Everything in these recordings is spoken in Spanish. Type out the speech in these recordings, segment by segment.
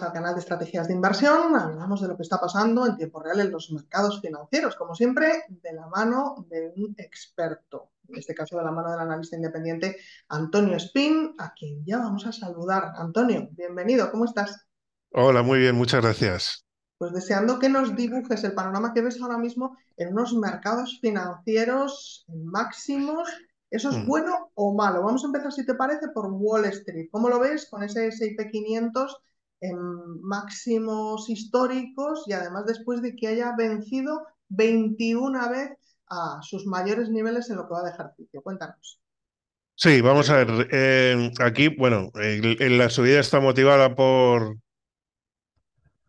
al canal de estrategias de inversión, hablamos de lo que está pasando en tiempo real en los mercados financieros, como siempre, de la mano de un experto, en este caso de la mano del analista independiente Antonio Spin, a quien ya vamos a saludar. Antonio, bienvenido, ¿cómo estás? Hola, muy bien, muchas gracias. Pues deseando que nos dibujes el panorama que ves ahora mismo en unos mercados financieros máximos ¿Eso es mm. bueno o malo? Vamos a empezar, si te parece, por Wall Street. ¿Cómo lo ves con ese S&P 500 en máximos históricos y además después de que haya vencido 21 veces a sus mayores niveles en lo que va de ejercicio. Cuéntanos. Sí, vamos a ver. Eh, aquí, bueno, la subida está motivada por,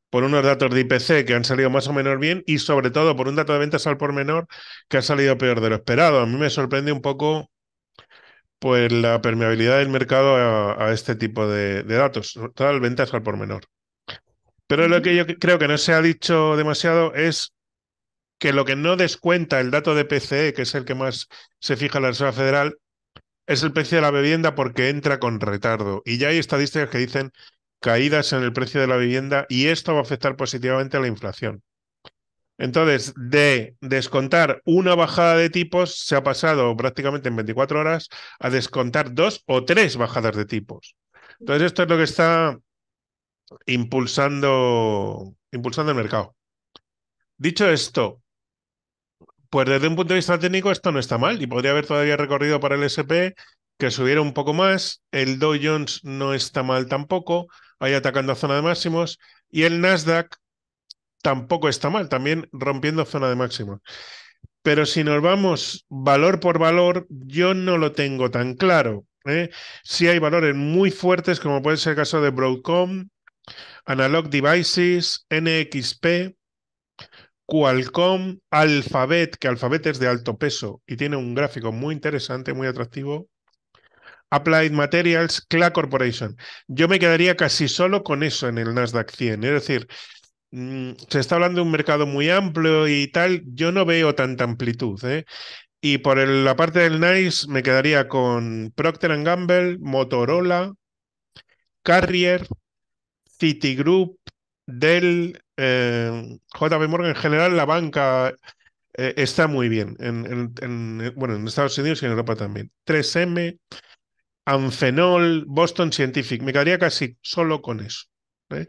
por unos datos de IPC que han salido más o menos bien y sobre todo por un dato de ventas al por menor que ha salido peor de lo esperado. A mí me sorprende un poco pues la permeabilidad del mercado a, este tipo de, datos, total ventas al por menor. Pero lo que yo creo que no se ha dicho demasiado es que lo que no descuenta el dato de PCE, que es el que más se fija en la Reserva Federal, es el precio de la vivienda porque entra con retardo. Y ya hay estadísticas que dicen caídas en el precio de la vivienda y esto va a afectar positivamente a la inflación. Entonces, de descontar una bajada de tipos, se ha pasado prácticamente en 24 horas a descontar dos o tres bajadas de tipos. Entonces, esto es lo que está impulsando, impulsando el mercado. Dicho esto, pues desde un punto de vista técnico esto no está mal y podría haber todavía recorrido para el SP que subiera un poco más. El Dow Jones no está mal tampoco, ahí atacando a zona de máximos. Y el Nasdaq tampoco está mal, también rompiendo zona de máximo. Pero si nos vamos valor por valor, yo no lo tengo tan claro. ¿eh? Si hay valores muy fuertes, como puede ser el caso de Broadcom, Analog Devices, NXP, Qualcomm, Alphabet, que Alphabet es de alto peso y tiene un gráfico muy interesante, muy atractivo. Applied Materials, CLA Corporation. Yo me quedaría casi solo con eso en el Nasdaq 100. Es decir, Mm, se está hablando de un mercado muy amplio y tal, yo no veo tanta amplitud. ¿eh? Y por la parte del Nice me quedaría con Procter Gamble, Motorola, Carrier, Citigroup, Dell, eh, Morgan. En general, la banca eh, está muy bien. En, bueno, en Estados Unidos y en Europa también. 3M, Anfenol, Boston Scientific. Me quedaría casi solo con eso. ¿eh?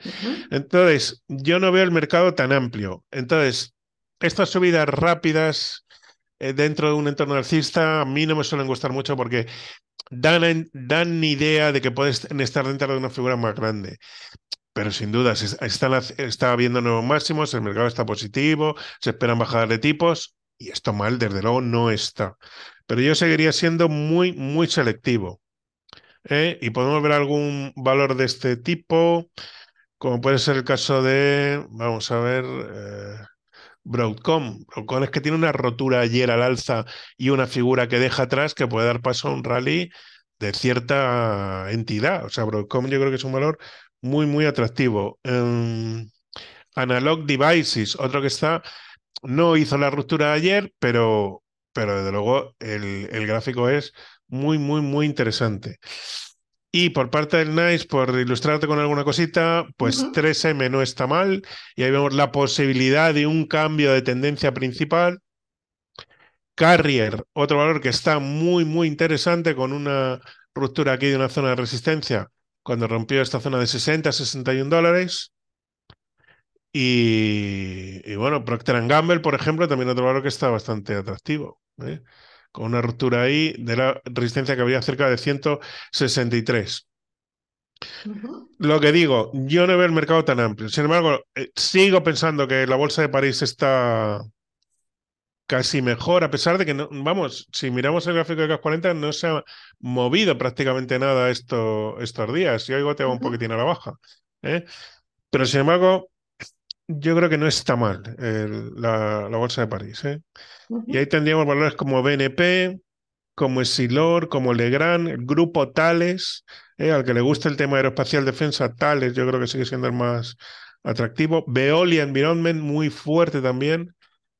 Entonces, yo no veo el mercado tan amplio. Entonces, estas subidas rápidas eh, dentro de un entorno alcista a mí no me suelen gustar mucho porque dan, dan idea de que puedes estar dentro de una figura más grande. Pero sin duda, está habiendo nuevos máximos, el mercado está positivo, se esperan bajadas de tipos y esto mal, desde luego, no está. Pero yo seguiría siendo muy, muy selectivo. ¿eh? Y podemos ver algún valor de este tipo como puede ser el caso de, vamos a ver, eh, Broadcom. Broadcom es que tiene una rotura ayer al alza y una figura que deja atrás que puede dar paso a un rally de cierta entidad. O sea, Broadcom yo creo que es un valor muy, muy atractivo. Em, Analog Devices, otro que está, no hizo la ruptura ayer, pero, pero desde luego el, el gráfico es muy, muy, muy interesante. Y por parte del Nice, por ilustrarte con alguna cosita, pues 3M no está mal. Y ahí vemos la posibilidad de un cambio de tendencia principal. Carrier, otro valor que está muy, muy interesante con una ruptura aquí de una zona de resistencia cuando rompió esta zona de 60 61 dólares. Y, bueno, Procter Gamble, por ejemplo, también otro valor que está bastante atractivo. ¿eh? con una ruptura ahí de la resistencia que había cerca de 163. Lo que digo, yo no veo el mercado tan amplio. Sin embargo, eh, sigo pensando que la bolsa de París está casi mejor, a pesar de que, vamos, si miramos el gráfico de CAC 40, no se ha movido prácticamente nada estos días. Y hoy te va un poquitín a la baja. ¿eh? Pero sin embargo, yo creo que no está mal la, bolsa de París. ¿eh? Y ahí tendríamos valores como BNP, como Silor como Legrand, el grupo Tales, ¿eh? al que le gusta el tema aeroespacial defensa, Tales, yo creo que sigue siendo el más atractivo. Veolia Environment, muy fuerte también.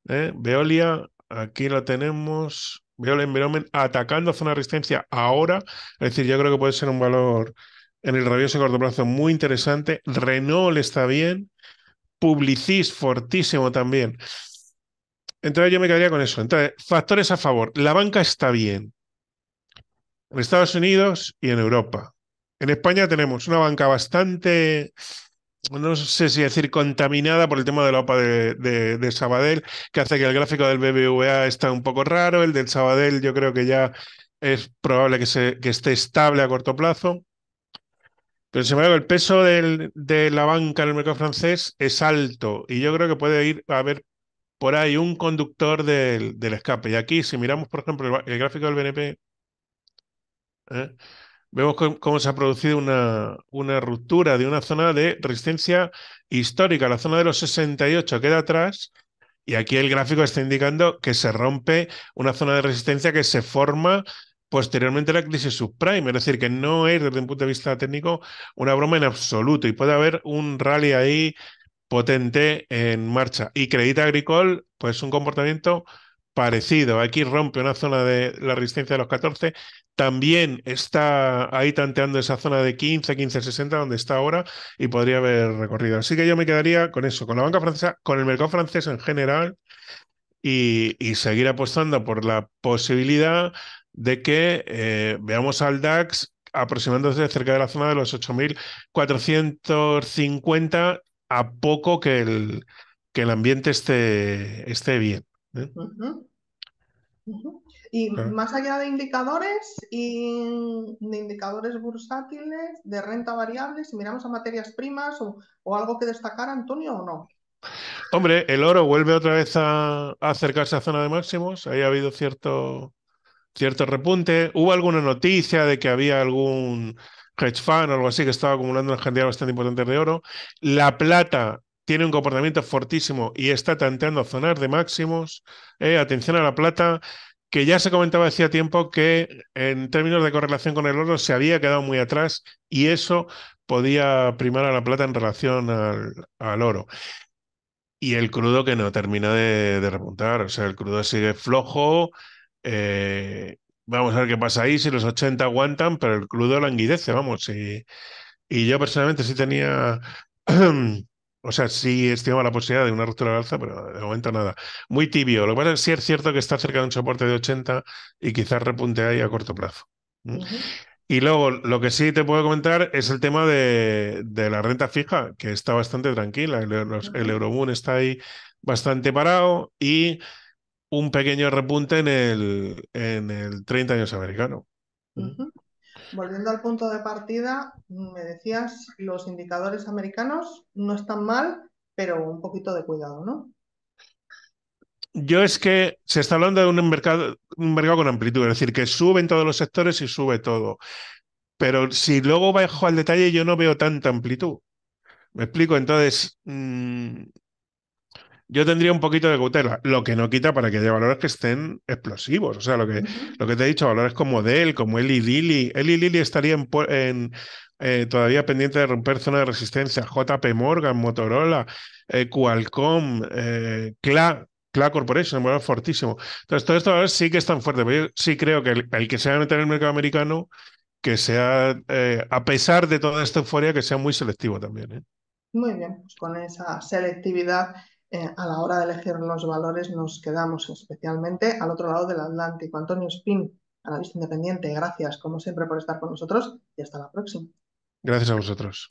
¿eh? Veolia, aquí lo tenemos. Veolia Environment atacando zona de resistencia ahora. Es decir, yo creo que puede ser un valor en el rabioso corto plazo muy interesante. Renault está bien publicis fortísimo también. Entonces yo me quedaría con eso. Entonces, factores a favor. La banca está bien. En Estados Unidos y en Europa. En España tenemos una banca bastante, no sé si decir contaminada por el tema de la OPA de, de, Sabadell, que hace que el gráfico del BBVA está un poco raro. El del Sabadell yo creo que ya es probable que, se, que esté estable a corto plazo. Pero sin embargo, el peso de la banca en el mercado francés es alto y yo creo que puede ir a ver por ahí un conductor del, escape. Y aquí, si miramos, por ejemplo, el, gráfico del BNP, ¿eh? vemos cómo, se ha producido una ruptura de una zona de resistencia histórica, la zona de los 68 queda atrás. Y aquí el gráfico está indicando que se rompe una zona de resistencia que se forma posteriormente la crisis subprime. Es decir, que no es desde un punto de vista técnico una broma en absoluto y puede haber un rally ahí potente en marcha. Y Credit Agricole, pues un comportamiento parecido. Aquí rompe una zona de la resistencia de los 14. También está ahí tanteando esa zona de 15, 15, 60, donde está ahora, y podría haber recorrido. Así que yo me quedaría con eso, con la banca francesa, con el mercado francés en general, y, y seguir apostando por la posibilidad de que eh, veamos al DAX aproximándose cerca de la zona de los 8.450 a poco que el, que el ambiente esté, esté bien. ¿eh? Y más allá de indicadores y de indicadores bursátiles, de renta variable, si miramos a materias primas o, algo que destacar, Antonio, o no. Hombre, el oro vuelve otra vez a, acercarse a zona de máximos. Ahí ha habido cierto, cierto repunte. Hubo alguna noticia de que había algún hedge fund o algo así que estaba acumulando una cantidad bastante importante de oro. La plata tiene un comportamiento fortísimo y está tanteando zonas de máximos. Eh, atención a la plata, que ya se comentaba hacía tiempo que en términos de correlación con el oro se había quedado muy atrás y eso podía primar a la plata en relación al, oro. Y el crudo que no termina de, de repuntar, o sea, el crudo sigue flojo, eh, vamos a ver qué pasa ahí, si los 80 aguantan, pero el crudo languidece, vamos. Y, y yo personalmente sí tenía... O sea, sí estimaba la posibilidad de una ruptura de alza, pero de momento nada. Muy tibio. Lo que pasa es que sí es cierto que está cerca de un soporte de 80 y quizás repunte ahí a corto plazo. Y luego, lo que sí te puedo comentar es el tema de, la renta fija, que está bastante tranquila. El, los, el Euroboom está ahí bastante parado y un pequeño repunte en el, en el 30 años americano. Volviendo al punto de partida, me decías, los indicadores americanos no están mal, pero un poquito de cuidado, ¿no? Yo es que se está hablando de un mercado, un mercado con amplitud, es decir, que suben todos los sectores y sube todo. Pero si luego bajo al detalle, yo no veo tanta amplitud. Me explico, entonces, mm, yo tendría un poquito de cautela, lo que no quita para que haya valores que estén explosivos. O sea, lo que, lo que te he dicho, valores como Dell, como Eli Lilly. Eli Lilly estaría en, eh, todavía pendiente de romper zona de resistencia. JP Morgan, Motorola, eh, Qualcomm, eh, CLA, CLA Corporation, un valor fortísimo. Entonces, todos estos valores sí que están fuertes, pero yo sí creo que el, que se va a meter en el mercado americano, que sea, a pesar de toda esta euforia, que sea muy selectivo también. Muy bien, pues con esa selectividad eh, a la hora de elegir los valores nos quedamos especialmente al otro lado del Atlántico. Antonio Spin, analista independiente, gracias como siempre por estar con nosotros y hasta la próxima. Gracias a vosotros.